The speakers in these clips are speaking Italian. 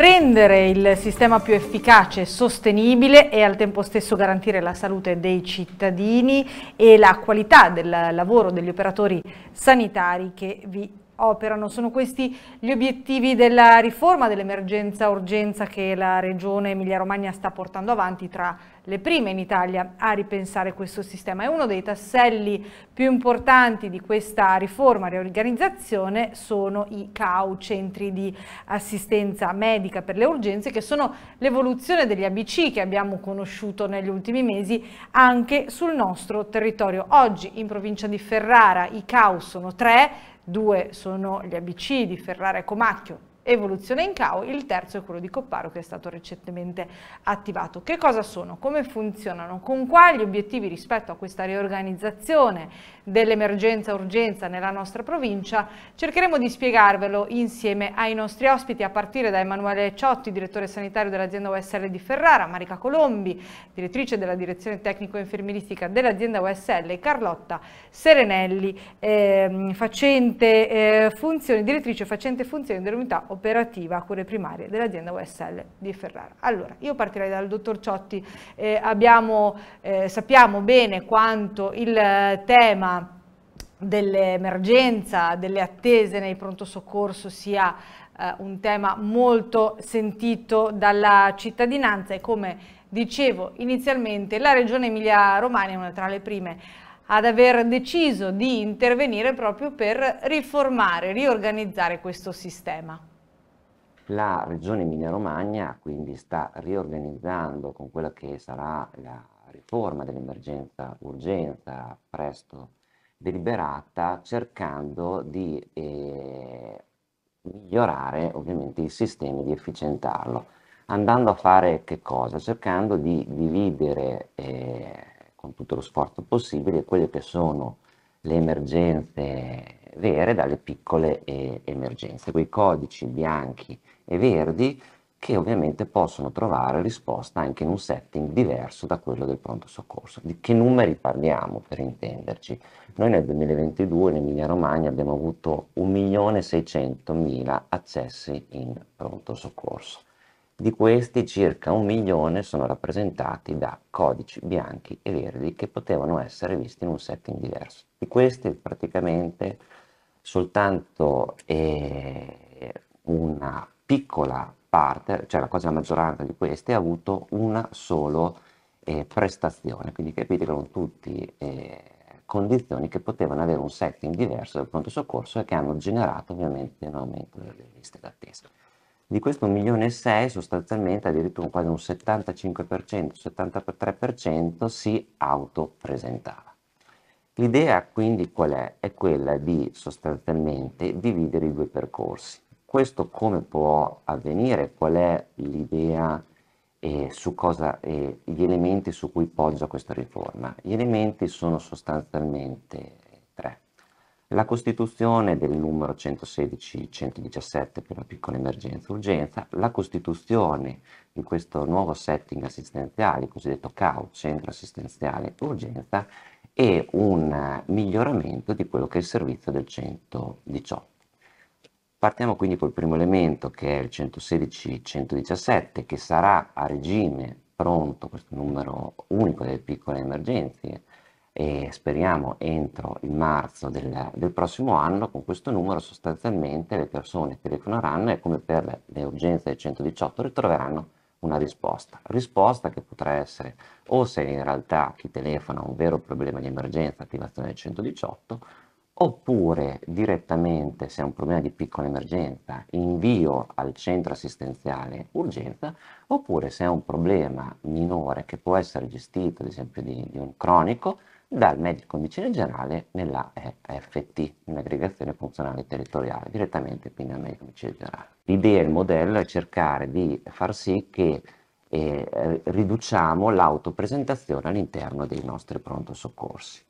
rendere il sistema più efficace, sostenibile e al tempo stesso garantire la salute dei cittadini e la qualità del lavoro degli operatori sanitari che vi operano. Sono questi gli obiettivi della riforma dell'emergenza-urgenza che la Regione Emilia-Romagna sta portando avanti tra le prime in Italia a ripensare questo sistema. E uno dei tasselli più importanti di questa riforma, e riorganizzazione, sono i CAU, centri di assistenza medica per le urgenze, che sono l'evoluzione degli ABC che abbiamo conosciuto negli ultimi mesi anche sul nostro territorio. Oggi in provincia di Ferrara i CAU sono tre, due sono gli abicidi, Ferrara e Comacchio, Evoluzione in CAO, il terzo è quello di Copparo che è stato recentemente attivato. Che cosa sono? Come funzionano? Con quali obiettivi rispetto a questa riorganizzazione dell'emergenza-urgenza nella nostra provincia? Cercheremo di spiegarvelo insieme ai nostri ospiti a partire da Emanuele Ciotti, direttore sanitario dell'azienda USL di Ferrara, Marica Colombi, direttrice della direzione tecnico-infermieristica dell'azienda USL e Carlotta Serenelli, eh, facente, eh, funzioni, direttrice facente funzioni dell'unità operativa a cure primarie dell'azienda USL di Ferrara. Allora, io partirei dal dottor Ciotti, eh, abbiamo, eh, sappiamo bene quanto il tema dell'emergenza, delle attese nei pronto soccorso sia eh, un tema molto sentito dalla cittadinanza e come dicevo inizialmente la regione Emilia-Romagna è una tra le prime ad aver deciso di intervenire proprio per riformare, riorganizzare questo sistema. La regione Emilia-Romagna quindi sta riorganizzando con quella che sarà la riforma dell'emergenza urgenza presto deliberata cercando di eh, migliorare ovviamente il sistema di efficientarlo. Andando a fare che cosa? Cercando di dividere eh, con tutto lo sforzo possibile quelle che sono le emergenze vere dalle piccole eh, emergenze, quei codici bianchi e verdi che ovviamente possono trovare risposta anche in un setting diverso da quello del pronto soccorso. Di che numeri parliamo per intenderci? Noi nel 2022 in Emilia Romagna abbiamo avuto 1.600.000 accessi in pronto soccorso. Di questi circa un milione sono rappresentati da codici bianchi e verdi che potevano essere visti in un setting diverso. Di questi praticamente soltanto eh, una piccola parte, cioè la quasi la maggioranza di queste, ha avuto una sola eh, prestazione, quindi capite che erano tutte eh, condizioni che potevano avere un setting diverso dal pronto soccorso e che hanno generato ovviamente un aumento delle liste d'attesa. Di questo 1 milione e 6 sostanzialmente addirittura quasi un 75%, 73% si autopresentava. L'idea quindi qual è? È quella di sostanzialmente dividere i due percorsi questo come può avvenire? Qual è l'idea e eh, su cosa, e eh, gli elementi su cui poggia questa riforma? Gli elementi sono sostanzialmente tre. La costituzione del numero 116-117 per la piccola emergenza urgenza, la costituzione di questo nuovo setting assistenziale, cosiddetto CAU, centro assistenziale urgenza, e un miglioramento di quello che è il servizio del 118. Partiamo quindi col primo elemento che è il 116-117 che sarà a regime pronto questo numero unico delle piccole emergenze e speriamo entro il marzo del, del, prossimo anno con questo numero sostanzialmente le persone telefoneranno e come per le urgenze del 118 ritroveranno una risposta, risposta che potrà essere o se in realtà chi telefona ha un vero problema di emergenza attivazione del 118 oppure direttamente, se è un problema di piccola emergenza, invio al centro assistenziale urgenza, oppure se è un problema minore che può essere gestito, ad esempio di, di un cronico, dal medico in vicino generale nella FT, un'aggregazione funzionale territoriale, direttamente quindi al medico in vicino generale. L'idea, il modello è cercare di far sì che eh, riduciamo l'autopresentazione all'interno dei nostri pronto soccorsi.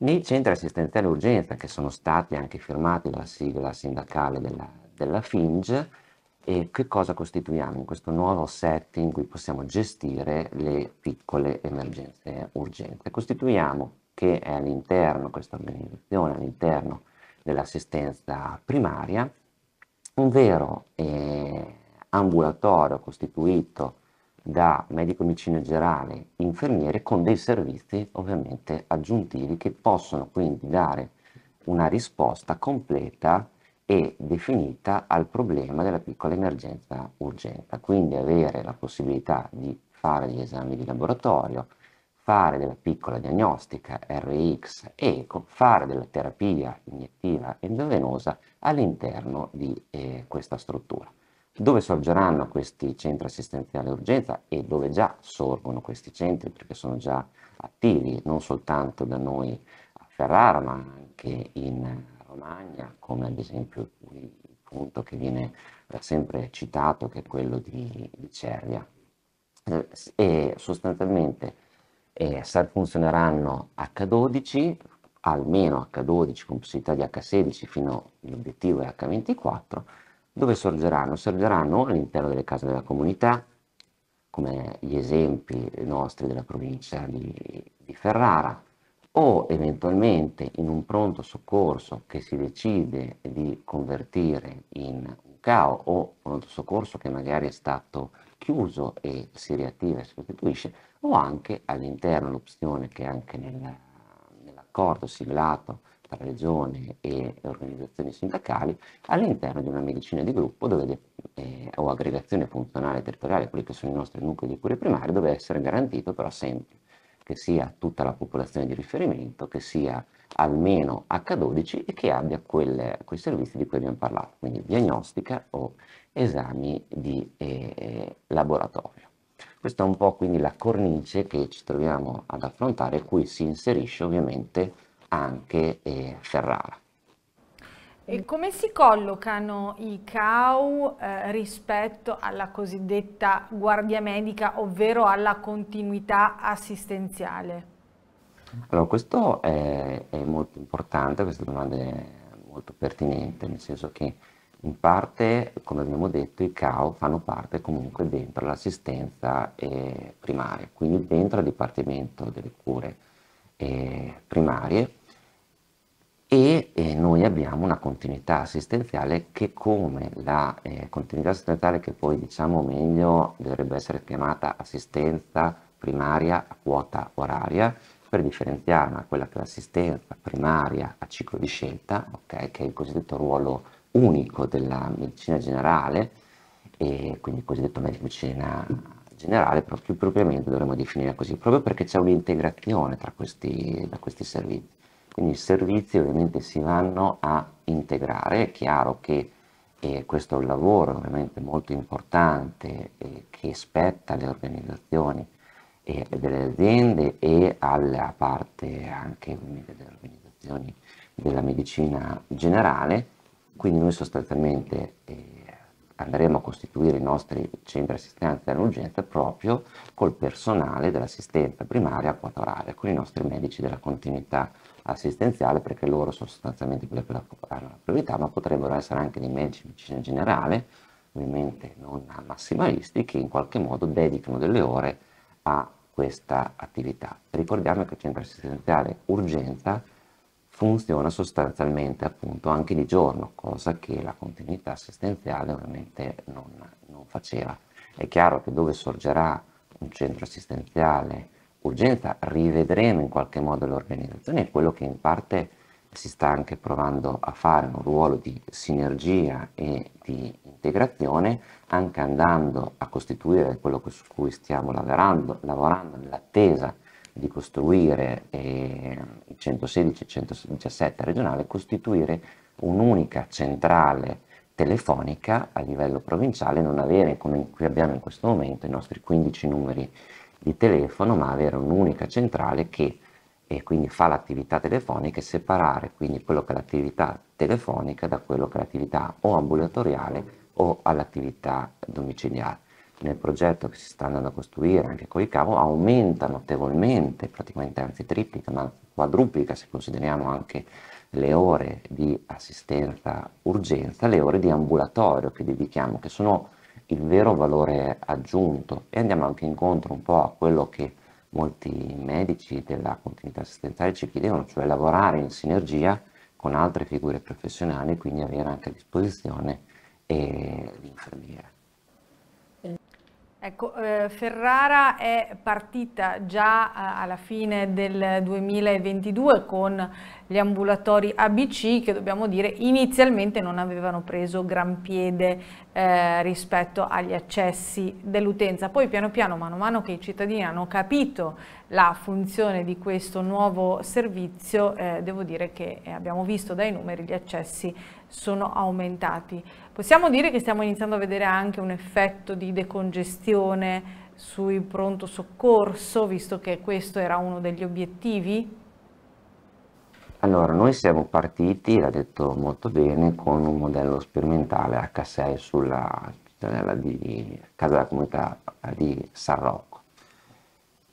Nei centri assistenziali urgenza, che sono stati anche firmati dalla sigla sindacale della, della FING, e che cosa costituiamo in questo nuovo setting in cui possiamo gestire le piccole emergenze urgenze? Costituiamo che è all'interno di questa organizzazione, all'interno dell'assistenza primaria, un vero eh, ambulatorio costituito da medico medicina generale, infermiere, con dei servizi ovviamente aggiuntivi che possono quindi dare una risposta completa e definita al problema della piccola emergenza urgente. Quindi avere la possibilità di fare degli esami di laboratorio, fare della piccola diagnostica RX e fare della terapia iniettiva endovenosa all'interno di eh, questa struttura dove sorgeranno questi centri assistenziali urgenza e dove già sorgono questi centri perché sono già attivi non soltanto da noi a Ferrara ma anche in Romagna come ad esempio il punto che viene eh, sempre citato che è quello di, di Cervia eh, e sostanzialmente eh, funzioneranno H12 almeno H12 con possibilità di H16 fino all'obiettivo è H24 dove sorgeranno? Sorgeranno all'interno delle case della comunità, come gli esempi nostri della provincia di, di Ferrara, o eventualmente in un pronto soccorso che si decide di convertire in un CAO o pronto soccorso che magari è stato chiuso e si riattiva e si costituisce, o anche all'interno l'opzione che anche nel, nell'accordo siglato regione e organizzazioni sindacali all'interno di una medicina di gruppo dove, eh, o aggregazione funzionale territoriale, quelli che sono i nostri nuclei di cure primarie, dove essere garantito però sempre che sia tutta la popolazione di riferimento, che sia almeno H12 e che abbia quelle, quei servizi di cui abbiamo parlato, quindi diagnostica o esami di eh, eh laboratorio. Questa è un po' quindi la cornice che ci troviamo ad affrontare, cui si inserisce ovviamente anche eh, Ferrara. E come si collocano i CAU eh, rispetto alla cosiddetta guardia medica, ovvero alla continuità assistenziale? Allora, questo è, è molto importante, questa domanda è eh, molto pertinente, nel senso che in parte, come abbiamo detto, i CAU fanno parte comunque dentro l'assistenza eh, primaria, quindi dentro il Dipartimento delle cure eh, primarie e eh, noi abbiamo una continuità assistenziale che come la eh, continuità assistenziale che poi diciamo meglio dovrebbe essere chiamata assistenza primaria a quota oraria per differenziarla da quella che è l'assistenza primaria a ciclo di scelta, okay, che è il cosiddetto ruolo unico della medicina generale e quindi il cosiddetto medicina generale, però più propriamente dovremmo definire così, proprio perché c'è un'integrazione tra questi, da questi servizi. Quindi i servizi ovviamente si vanno a integrare, è chiaro che eh, questo è un lavoro ovviamente molto importante eh, che spetta alle organizzazioni e eh, delle aziende e alla parte anche delle organizzazioni della medicina generale, quindi noi sostanzialmente eh, andremo a costituire i nostri centri di assistenza all'urgenza proprio col personale dell'assistenza primaria quatorale, con i nostri medici della continuità assistenziale perché loro sono sostanzialmente quelle che hanno la priorità, ma potrebbero essere anche dei medici di medicina generale, ovviamente non massimalisti, che in qualche modo dedicano delle ore a questa attività. Ricordiamo che il centro assistenziale urgenza funziona sostanzialmente appunto anche di giorno, cosa che la continuità assistenziale ovviamente non, non faceva. È chiaro che dove sorgerà un centro assistenziale urgenza rivedremo in qualche modo l'organizzazione è quello che in parte si sta anche provando a fare un ruolo di sinergia e di integrazione, anche andando a costituire quello su cui stiamo lavorando, lavorando nell'attesa di costruire eh, il 116 e 117 regionale, costituire un'unica centrale telefonica a livello provinciale, non avere come qui abbiamo in questo momento i nostri 15 numeri di telefono ma avere un'unica centrale che e quindi fa l'attività telefonica e separare quindi quello che è l'attività telefonica da quello che è l'attività o ambulatoriale o all'attività domiciliare. Nel progetto che si sta andando a costruire anche con i cavo aumenta notevolmente, praticamente anzi triplica, ma quadruplica se consideriamo anche le ore di assistenza urgenza, le ore di ambulatorio che dedichiamo, che sono il vero valore aggiunto e andiamo anche incontro un po' a quello che molti medici della continuità assistenziale ci chiedevano, cioè lavorare in sinergia con altre figure professionali, quindi avere anche a disposizione eh, l'infermiera. Ecco, eh, Ferrara è partita già eh, alla fine del 2022 con gli ambulatori ABC che dobbiamo dire inizialmente non avevano preso gran piede eh, rispetto agli accessi dell'utenza. Poi piano piano, mano a mano che i cittadini hanno capito la funzione di questo nuovo servizio, eh, devo dire che eh, abbiamo visto dai numeri gli accessi sono aumentati. Possiamo dire che stiamo iniziando a vedere anche un effetto di decongestione sui pronto soccorso, visto che questo era uno degli obiettivi? Allora, noi siamo partiti, l'ha detto molto bene, con un modello sperimentale H6 sulla cittadella di Casa della Comunità di San Sarro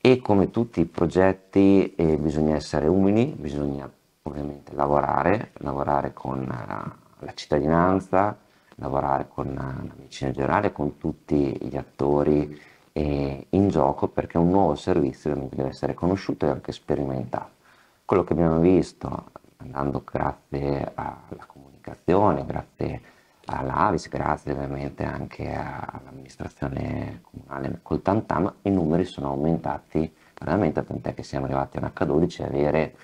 e come tutti i progetti eh, bisogna essere umili, bisogna ovviamente lavorare, lavorare con la, eh, la cittadinanza, lavorare con la, eh, la medicina generale, con tutti gli attori eh, in gioco perché un nuovo servizio deve essere conosciuto e anche sperimentato. Quello che abbiamo visto andando grazie alla comunicazione, grazie all'Avis, grazie ovviamente anche all'amministrazione comunale col Tantam, i numeri sono aumentati veramente, tant'è che siamo arrivati a un H12 e avere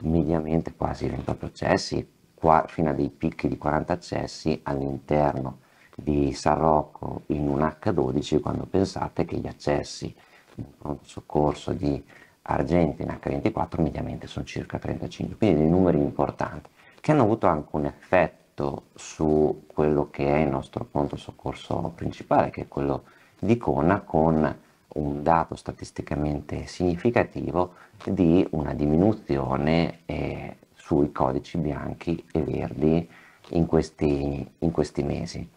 mediamente quasi 20 processi, qua, fino a dei picchi di 40 accessi all'interno di San Rocco in un H12 quando pensate che gli accessi di pronto soccorso di Argenti in H24 mediamente sono circa 35, quindi dei numeri importanti che hanno avuto anche un effetto effetto su quello che è il nostro pronto soccorso principale, che è quello di Cona, con un dato statisticamente significativo di una diminuzione eh, sui codici bianchi e verdi in questi, in questi mesi.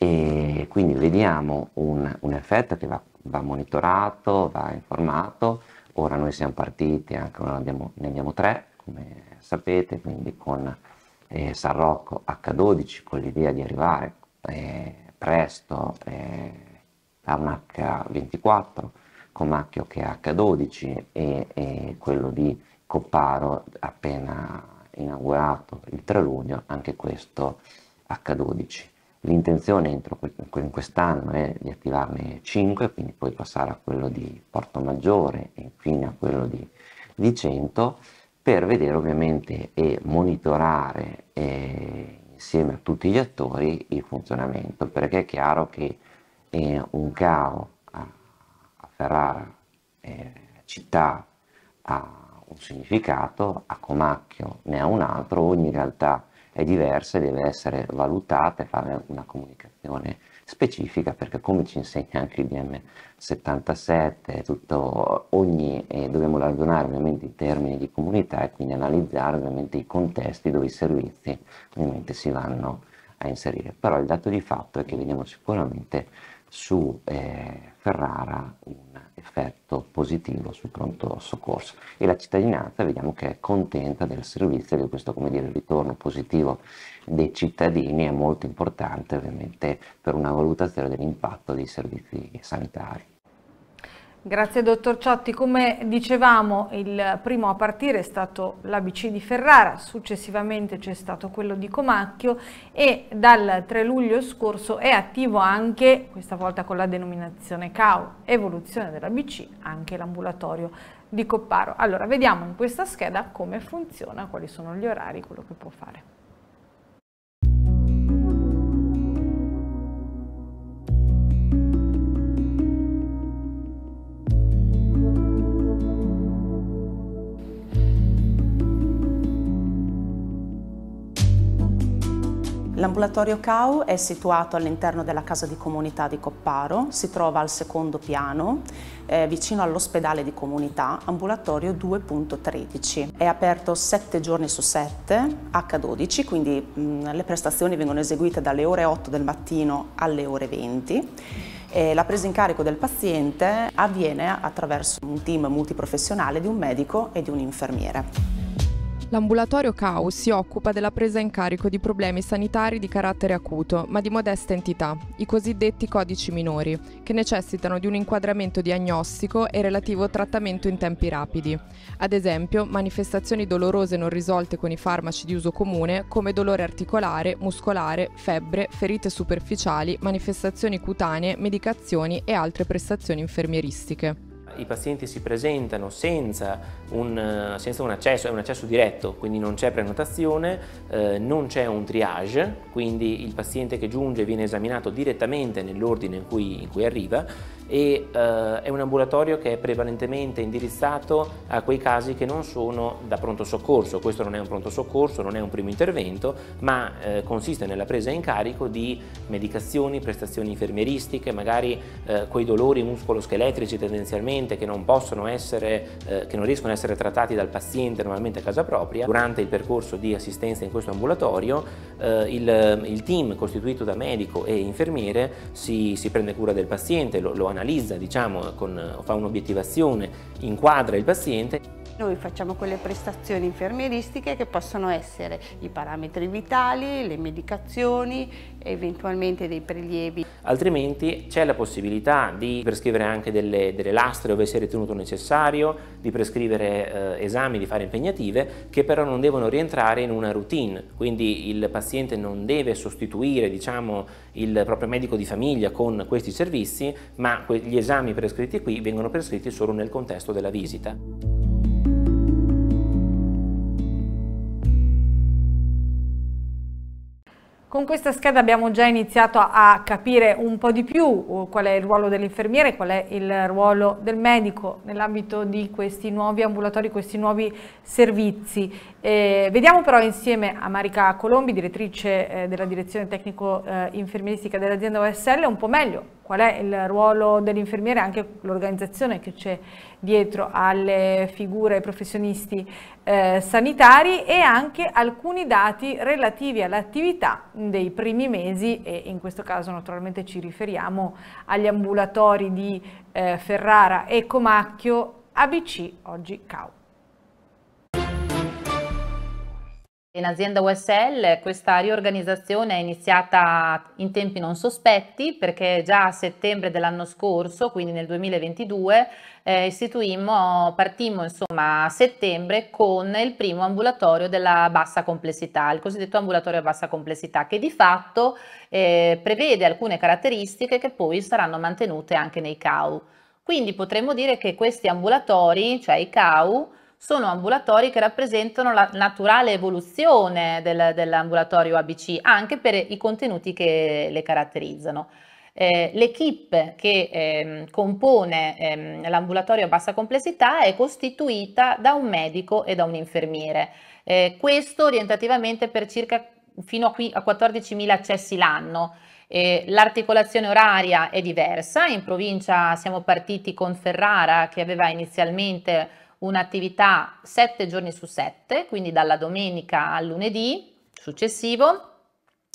E quindi vediamo un, un effetto che va, va, monitorato, va informato, ora noi siamo partiti, anche noi abbiamo, ne abbiamo tre, come sapete, quindi con eh, San Rocco H12 con l'idea di arrivare eh, presto eh, a un H24 con Macchio che è H12 e, e quello di Copparo appena inaugurato il 3 luglio, anche questo H12. L'intenzione entro quest'anno è di attivarne 5, quindi poi passare a quello di Porto Maggiore e infine a quello di, di 100 per vedere ovviamente e monitorare eh, insieme a tutti gli attori il funzionamento, perché è chiaro che eh, un cavo a, Ferrara eh, città ha un significato, a Comacchio ne ha un altro, ogni realtà è diversa e deve essere valutata e fare una comunicazione specifica perché come ci insegna anche il dm 77, tutto, ogni, eh, dobbiamo ragionare ovviamente in termini di comunità e quindi analizzare ovviamente i contesti dove i servizi ovviamente si vanno a inserire. Però il dato di fatto è che vediamo sicuramente su eh, Ferrara un effetto positivo sul pronto soccorso e la cittadinanza vediamo che è contenta del servizio che questo come dire, ritorno positivo dei cittadini è molto importante ovviamente per una valutazione dell'impatto dei servizi sanitari. Grazie dottor Ciotti, come dicevamo il primo a partire è stato l'ABC di Ferrara, successivamente c'è stato quello di Comacchio e dal 3 luglio scorso è attivo anche, questa volta con la denominazione CAO, evoluzione dell'ABC, anche l'ambulatorio di Copparo. Allora vediamo in questa scheda come funziona, quali sono gli orari, quello che può fare. L'ambulatorio CAU è situato all'interno della casa di comunità di Copparo, si trova al secondo piano, eh, vicino all'ospedale di comunità, ambulatorio 2.13. È aperto 7 giorni su 7, H12, quindi mh, le prestazioni vengono eseguite dalle ore 8 del mattino alle ore 20. E la presa in carico del paziente avviene attraverso un team multiprofessionale di un medico e di un infermiere. L'ambulatorio CAU si occupa della presa in carico di problemi sanitari di carattere acuto, ma di modesta entità, i cosiddetti codici minori, che necessitano di un inquadramento diagnostico e relativo trattamento in tempi rapidi. Ad esempio, manifestazioni dolorose non risolte con i farmaci di uso comune, come dolore articolare, muscolare, febbre, ferite superficiali, manifestazioni cutanee, medicazioni e altre prestazioni infermieristiche i pazienti si presentano senza un, senza un accesso, è un accesso diretto, quindi non c'è prenotazione, eh, non c'è un triage, quindi il paziente che giunge viene esaminato direttamente nell'ordine in cui, in cui arriva e eh, è un ambulatorio che è prevalentemente indirizzato a quei casi che non sono da pronto soccorso, questo non è un pronto soccorso, non è un primo intervento, ma eh, consiste nella presa in carico di medicazioni, prestazioni infermieristiche, magari eh, quei dolori muscoloscheletrici tendenzialmente che non possono essere, eh, che non riescono a essere trattati dal paziente normalmente a casa propria. Durante il percorso di assistenza in questo ambulatorio eh, il, il, team costituito da medico e infermiere si, si prende cura del paziente, lo, lo analizza, diciamo, con, fa un'obiettivazione, inquadra il paziente noi facciamo quelle prestazioni infermieristiche che possono essere i parametri vitali, le medicazioni, eventualmente dei prelievi. Altrimenti c'è la possibilità di prescrivere anche delle, delle lastre dove si è ritenuto necessario, di prescrivere eh, esami, di fare impegnative, che però non devono rientrare in una routine, quindi il paziente non deve sostituire diciamo, il proprio medico di famiglia con questi servizi, ma gli esami prescritti qui vengono prescritti solo nel contesto della visita. Con questa scheda abbiamo già iniziato a capire un po' di più uh, qual è il ruolo dell'infermiere, qual è il ruolo del medico nell'ambito di questi nuovi ambulatori, questi nuovi servizi. Eh, vediamo però insieme a Marica Colombi, direttrice eh, della direzione tecnico-infermieristica eh, dell'azienda OSL, un po' meglio qual è il ruolo dell'infermiere e anche l'organizzazione che c'è dietro alle figure ai professionisti eh, sanitari e anche alcuni dati relativi all'attività dei primi mesi e in questo caso naturalmente ci riferiamo agli ambulatori di eh, Ferrara e Comacchio ABC oggi CAU. in azienda USL questa riorganizzazione è iniziata in tempi non sospetti perché già a settembre dell'anno scorso, quindi nel 2022, eh, istituimmo, partimmo insomma a settembre con il primo ambulatorio della bassa complessità, il cosiddetto ambulatorio a bassa complessità che di fatto eh, prevede alcune caratteristiche che poi saranno mantenute anche nei CAU. Quindi potremmo dire che questi ambulatori, cioè i CAU, sono ambulatori che rappresentano la naturale evoluzione del, dell'ambulatorio ABC, anche per i contenuti che le caratterizzano. Eh, L'equipe che ehm, compone ehm, l'ambulatorio a bassa complessità è costituita da un medico e da un infermiere, eh, questo orientativamente per circa fino a, qui, a 14.000 accessi l'anno. Eh, l'articolazione oraria è diversa, in provincia siamo partiti con Ferrara che aveva inizialmente un'attività 7 giorni su 7, quindi dalla domenica al lunedì successivo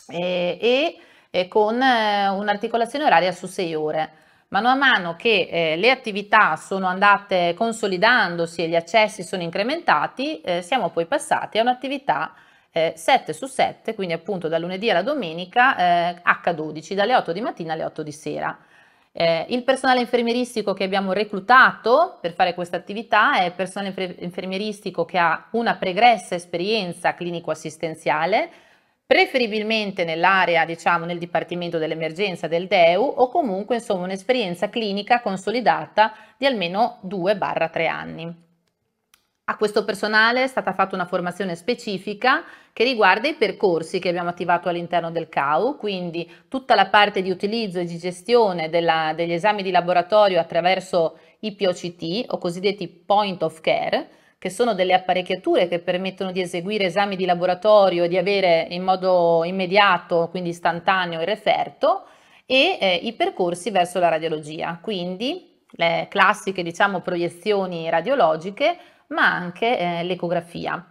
e, e, e con eh, un'articolazione oraria su 6 ore. Mano a mano che eh, le attività sono andate consolidandosi e gli accessi sono incrementati, eh, siamo poi passati a un'attività eh, 7 su 7, quindi appunto da lunedì alla domenica H12, eh, dalle 8 di mattina alle 8 di sera. Eh, il personale infermieristico che abbiamo reclutato per fare questa attività è personale infermieristico che ha una pregressa esperienza clinico-assistenziale, preferibilmente nell'area, diciamo, nel Dipartimento dell'Emergenza del DEU o comunque insomma un'esperienza clinica consolidata di almeno 2-3 anni. A questo personale è stata fatta una formazione specifica che riguarda i percorsi che abbiamo attivato all'interno del CAU, quindi tutta la parte di utilizzo e di gestione della, degli esami di laboratorio attraverso i POCT o cosiddetti point of care, che sono delle apparecchiature che permettono di eseguire esami di laboratorio e di avere in modo immediato, quindi istantaneo, il referto e eh, i percorsi verso la radiologia, quindi le eh, classiche diciamo, proiezioni radiologiche ma anche eh, l'ecografia.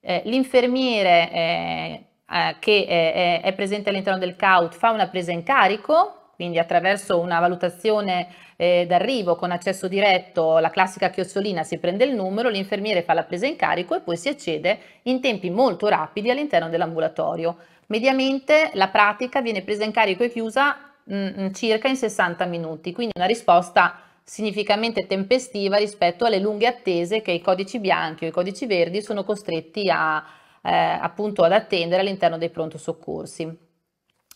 Eh, l'infermiere eh, eh che eh, è presente all'interno del CAUT fa una presa in carico, quindi attraverso una valutazione eh, d'arrivo con accesso diretto, la classica chiocciolina si prende il numero, l'infermiere fa la presa in carico e poi si accede in tempi molto rapidi all'interno dell'ambulatorio. Mediamente la pratica viene presa in carico e chiusa mh, mm, mm, circa in 60 minuti, quindi una risposta significativamente tempestiva rispetto alle lunghe attese che i codici bianchi o i codici verdi sono costretti a, eh, appunto ad attendere all'interno dei pronto soccorsi.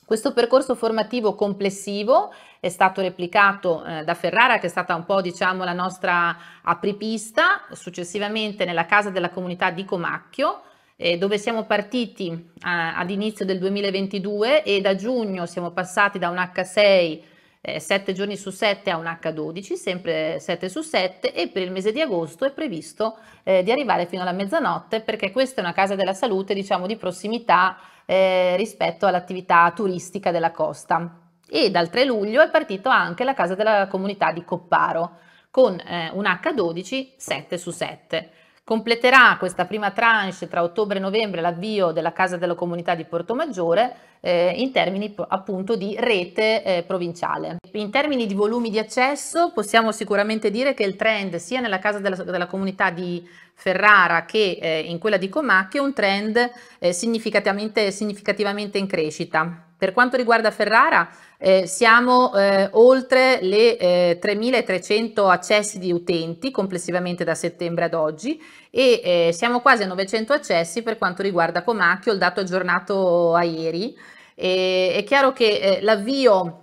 Questo percorso formativo complessivo è stato replicato eh, da Ferrara, che è stata un po' diciamo, la nostra apripista, successivamente nella Casa della Comunità di Comacchio, eh, dove siamo partiti eh, ad inizio del 2022 e da giugno siamo passati da un H6 eh, 7 giorni su 7 a un H12, sempre 7 su 7 e per il mese di agosto è previsto eh, di arrivare fino alla mezzanotte perché questa è una casa della salute diciamo di prossimità eh, rispetto all'attività turistica della costa. E dal 3 luglio è partito anche la casa della comunità di Copparo con eh, un H12 7 su 7. Completerà questa prima tranche tra ottobre e novembre l'avvio della Casa della Comunità di Portomaggiore eh, in termini appunto di rete eh, provinciale. In termini di volumi di accesso possiamo sicuramente dire che il trend sia nella Casa della, della Comunità di Ferrara che eh, in quella di Comacchio è un trend eh, significativamente, significativamente in crescita. Per quanto riguarda Ferrara, eh, siamo eh, oltre le eh, 3.300 accessi di utenti complessivamente da settembre ad oggi e eh, siamo quasi a 900 accessi per quanto riguarda Comacchio, il dato aggiornato a ieri. E, è chiaro che eh, l'avvio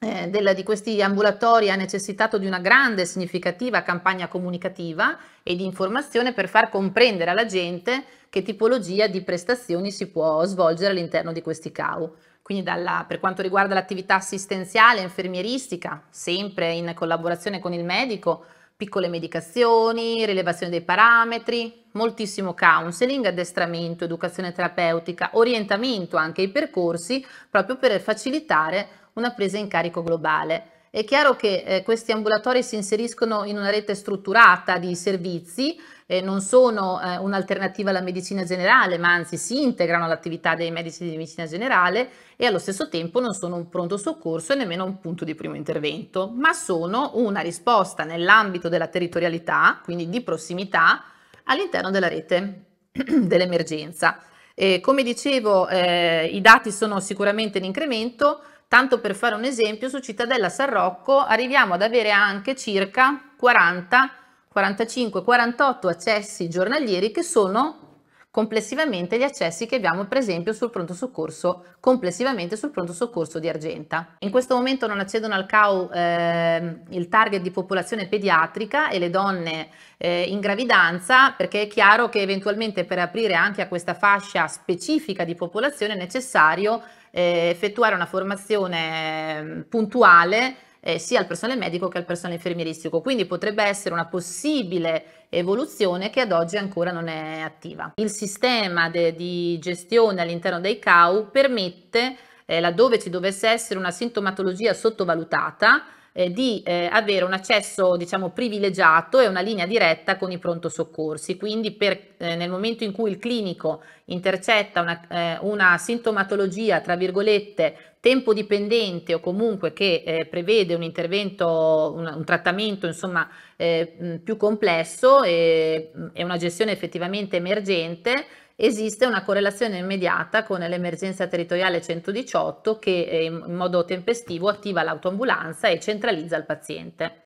eh, della, di questi ambulatori ha necessitato di una grande, e significativa campagna comunicativa e di informazione per far comprendere alla gente che tipologia di prestazioni si può svolgere all'interno di questi CAU. Quindi dalla, per quanto riguarda l'attività assistenziale, infermieristica, sempre in collaborazione con il medico, piccole medicazioni, rilevazione dei parametri, moltissimo counseling, addestramento, educazione terapeutica, orientamento anche ai percorsi proprio per facilitare una presa in carico globale. È chiaro che eh, questi ambulatori si inseriscono in una rete strutturata di servizi eh, non sono eh, un'alternativa alla medicina generale, ma anzi si integrano all'attività dei medici di medicina generale e allo stesso tempo non sono un pronto soccorso e nemmeno un punto di primo intervento, ma sono una risposta nell'ambito della territorialità, quindi di prossimità, all'interno della rete dell'emergenza. Eh, come dicevo, eh, i dati sono sicuramente in incremento, tanto per fare un esempio, su Cittadella San Rocco arriviamo ad avere anche circa 40 45-48 accessi giornalieri che sono complessivamente gli accessi che abbiamo per esempio sul pronto soccorso, complessivamente sul pronto soccorso di Argenta. In questo momento non accedono al CAU eh, il target di popolazione pediatrica e le donne eh, in gravidanza perché è chiaro che eventualmente per aprire anche a questa fascia specifica di popolazione è necessario eh, effettuare una formazione ehm, puntuale eh, sia al personale medico che al personale infermieristico, quindi potrebbe essere una possibile evoluzione che ad oggi ancora non è attiva. Il sistema de, di gestione all'interno dei CAU permette, eh, laddove ci dovesse essere una sintomatologia sottovalutata, eh, di eh, avere un accesso diciamo privilegiato e una linea diretta con i pronto soccorsi. Quindi per, eh, nel momento in cui il clinico intercetta una, eh, una sintomatologia tra virgolette tempo dipendente o comunque che eh, prevede un intervento, un, un trattamento insomma eh, più complesso e, e una gestione effettivamente emergente, esiste una correlazione immediata con l'emergenza territoriale 118 che eh, in modo tempestivo attiva l'autoambulanza e centralizza il paziente.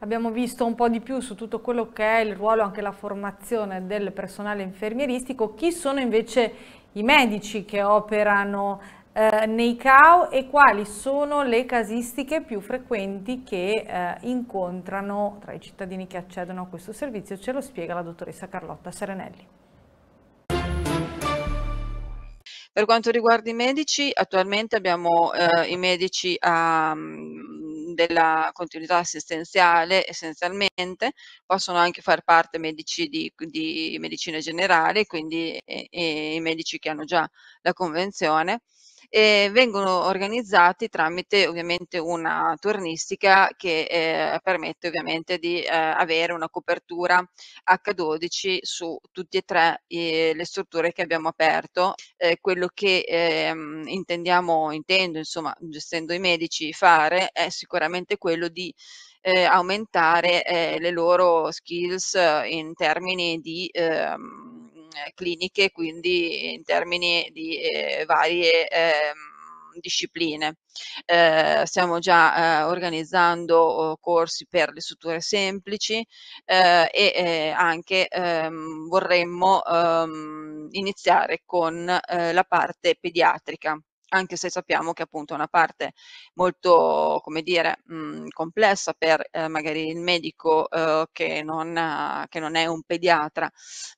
Abbiamo visto un po' di più su tutto quello che è il ruolo, anche la formazione del personale infermieristico. Chi sono invece i medici che operano eh, nei CAO e quali sono le casistiche più frequenti che eh, incontrano tra i cittadini che accedono a questo servizio, ce lo spiega la dottoressa Carlotta Serenelli. Per quanto riguarda i medici, attualmente abbiamo eh, i medici a, ehm, della continuità assistenziale essenzialmente, possono anche far parte medici di, di medicina generale, quindi e, e i medici che hanno già la convenzione e vengono organizzati tramite ovviamente una turnistica che eh, permette ovviamente di eh, avere una copertura H12 su tutte e tre eh, le strutture che abbiamo aperto. Eh, quello che ehm, intendiamo, intendo insomma gestendo i medici fare è sicuramente quello di eh, aumentare eh, le loro skills in termini di ehm, eh, cliniche, quindi in termini di eh, varie ehm, discipline. Eh, stiamo già eh, organizzando oh, corsi per le strutture semplici eh, e eh, anche ehm, vorremmo ehm, iniziare con la parte pediatrica anche se sappiamo che appunto è una parte molto, come dire, mh, mhmm, complessa per eh, magari il medico eh, che, non ha, che, non è un pediatra,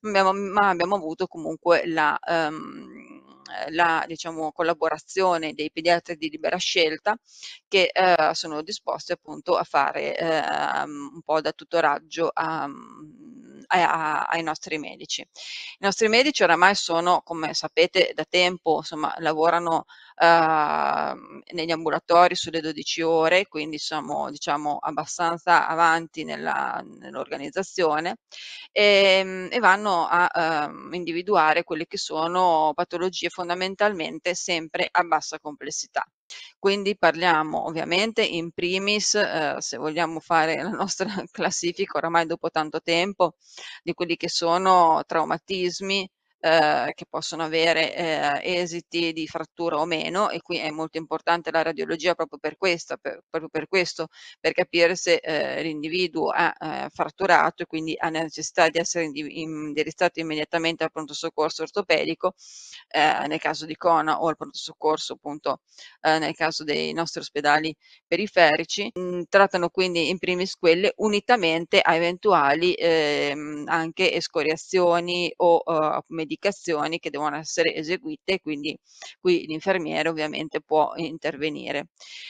abbiamo, ma abbiamo avuto comunque la, um, la diciamo, collaborazione dei pediatri di libera scelta che eh, sono disposti appunto a fare ehm, un po' da tutoraggio a, mhmm, ai nostri medici. I nostri medici oramai sono, come sapete, da tempo, insomma, lavorano eh, negli ambulatori sulle 12 ore, quindi siamo diciamo, abbastanza avanti nell'organizzazione e, ehm, e, vanno a eh, individuare quelle che sono patologie fondamentalmente sempre a bassa complessità. Quindi parliamo ovviamente in primis, eh, se vogliamo fare la nostra classifica oramai dopo tanto tempo, di quelli che sono traumatismi, eh, che possono avere eh, esiti di frattura o meno e qui è molto importante la radiologia proprio per questo, per, proprio per, questo, per capire se eh, l'individuo ha eh, fratturato e quindi ha necessità di essere indirizzato immediatamente al pronto soccorso ortopedico eh, nel caso di Cona o al pronto soccorso appunto eh, nel caso dei nostri ospedali periferici. Mh, mm, trattano quindi in primis quelle unitamente a eventuali ehm, anche escoriazioni o eh, indicazioni che devono essere eseguite quindi qui l'infermiere ovviamente può intervenire.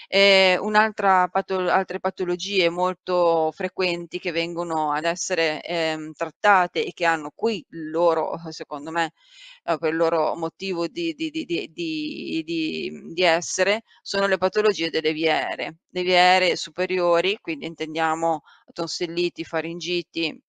Eh, un'altra pato altre patologie molto frequenti che vengono ad essere ehm, trattate e che hanno qui il loro, secondo me, eh, per il loro motivo di, di, di, di essere, sono le patologie delle vie aeree. Le vie aeree superiori, quindi intendiamo tonsilliti, faringiti,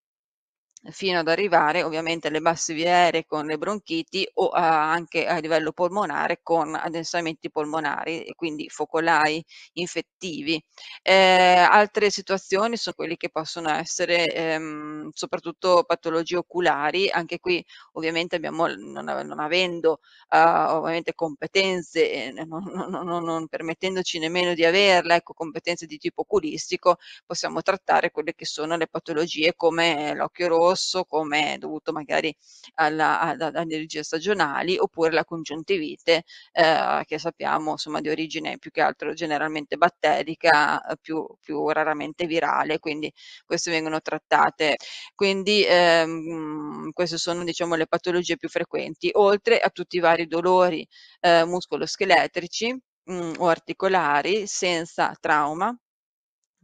fino ad arrivare ovviamente alle basse vie aeree con le bronchiti o a, eh, anche a livello polmonare con addensamenti polmonari e quindi focolai infettivi. Eh, altre situazioni sono quelle che possono essere ehm, soprattutto patologie oculari, anche qui ovviamente abbiamo, non, non avendo eh, ovviamente competenze, eh, non, non, non, permettendoci nemmeno di averle, ecco, competenze di tipo oculistico, possiamo trattare quelle che sono le patologie come l'occhio rosso, rosso come dovuto magari alla, alla, alle allergie stagionali oppure la congiuntivite eh, che sappiamo insomma di origine più che altro generalmente batterica, eh, più, più raramente virale, quindi queste vengono trattate. Quindi ehm, queste sono diciamo le patologie più frequenti, oltre a tutti i vari dolori eh, muscoloscheletrici mh, mm, o articolari senza trauma,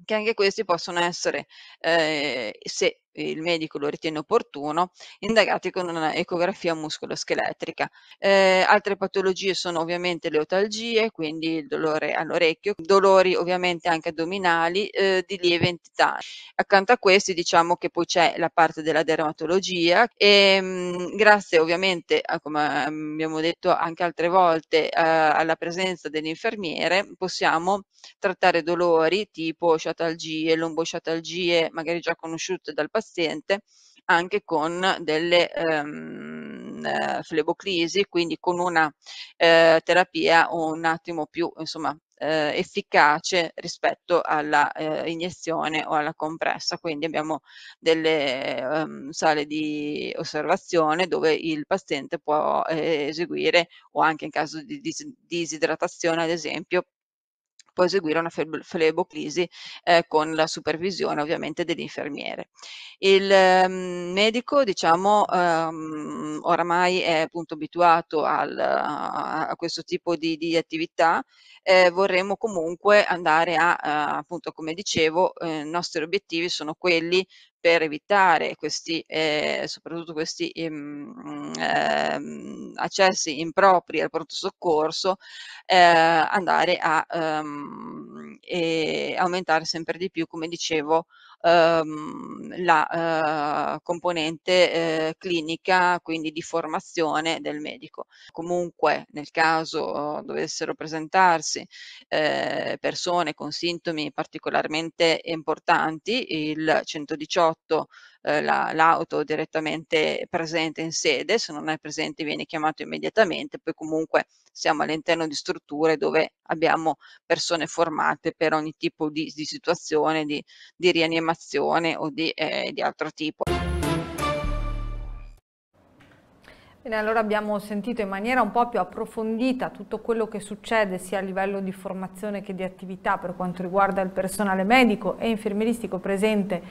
che anche questi possono essere, eh, se il medico lo ritiene opportuno, indagati con una ecografia muscoloscheletrica. Eh, altre patologie sono ovviamente le otalgie, quindi il dolore all'orecchio, dolori ovviamente anche addominali eh, di lieve entità. Accanto a questi diciamo che poi c'è la parte della dermatologia e ehm, mh, grazie ovviamente, a, come abbiamo detto anche altre volte, eh, alla presenza dell'infermiere possiamo trattare dolori tipo sciatalgie, lombosciatalgie, magari già conosciute dal paziente, paziente anche con delle ehm, eh, flebocrisi, quindi con una eh, terapia un attimo più insomma, eh, efficace rispetto alla eh, iniezione o alla compressa. Quindi abbiamo delle ehm, sale di osservazione dove il paziente può eh, eseguire o anche in caso di dis disidratazione ad esempio può eseguire una fleboclisi eh, con la supervisione ovviamente dell'infermiere. Il ehm, medico, diciamo, ehm, oramai è appunto abituato al, a, a, questo tipo di, di attività, eh, vorremmo comunque andare a, a, eh, appunto, come dicevo, eh, i nostri obiettivi sono quelli per evitare questi, eh, soprattutto questi ehm, ehm, accessi impropri al pronto soccorso, eh, andare a ehm, aumentare sempre di più, come dicevo, ehm, la eh, componente eh, clinica, quindi di formazione del medico. Comunque nel caso dovessero presentarsi eh, persone con sintomi particolarmente importanti, il 118 eh, la, l'auto direttamente presente in sede, se non è presente viene chiamato immediatamente, poi comunque siamo all'interno di strutture dove abbiamo persone formate per ogni tipo di, di situazione, di, di, rianimazione o di, eh, di altro tipo. Bene, allora abbiamo sentito in maniera un po' più approfondita tutto quello che succede sia a livello di formazione che di attività per quanto riguarda il personale medico e infermieristico presente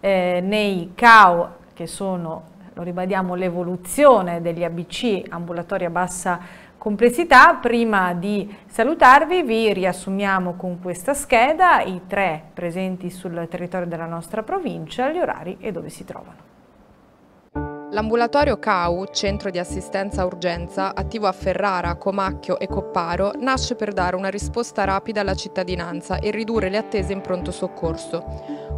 eh, nei CAO che sono, lo ribadiamo, l'evoluzione degli ABC, ambulatori a bassa complessità. Prima di salutarvi vi riassumiamo con questa scheda i tre presenti sul territorio della nostra provincia, gli orari e dove si trovano. L'ambulatorio CAU, Centro di Assistenza Urgenza, attivo a Ferrara, Comacchio e Copparo, nasce per dare una risposta rapida alla cittadinanza e ridurre le attese in pronto soccorso.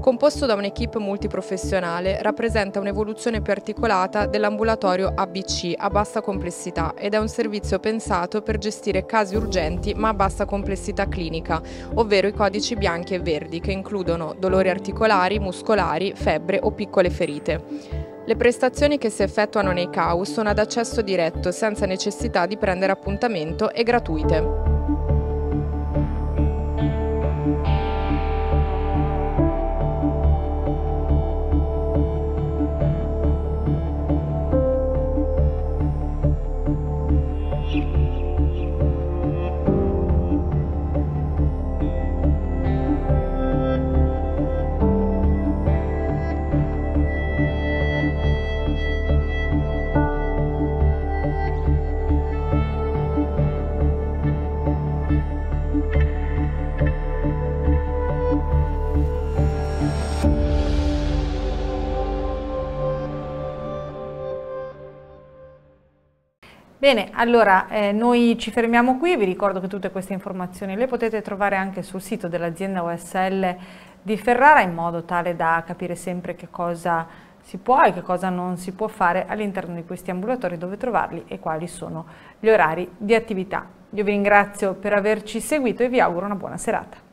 Composto da un'equipe multiprofessionale, rappresenta un'evoluzione più articolata dell'ambulatorio ABC a bassa complessità ed è un servizio pensato per gestire casi urgenti ma a bassa complessità clinica, ovvero i codici bianchi e verdi che includono dolori articolari, muscolari, febbre o piccole ferite. Le prestazioni che si effettuano nei CAU sono ad accesso diretto, senza necessità di prendere appuntamento e gratuite. Bene, allora eh, noi ci fermiamo qui, vi ricordo che tutte queste informazioni le potete trovare anche sul sito dell'azienda OSL di Ferrara in modo tale da capire sempre che cosa si può e che cosa non si può fare all'interno di questi ambulatori, dove trovarli e quali sono gli orari di attività. Io vi ringrazio per averci seguito e vi auguro una buona serata.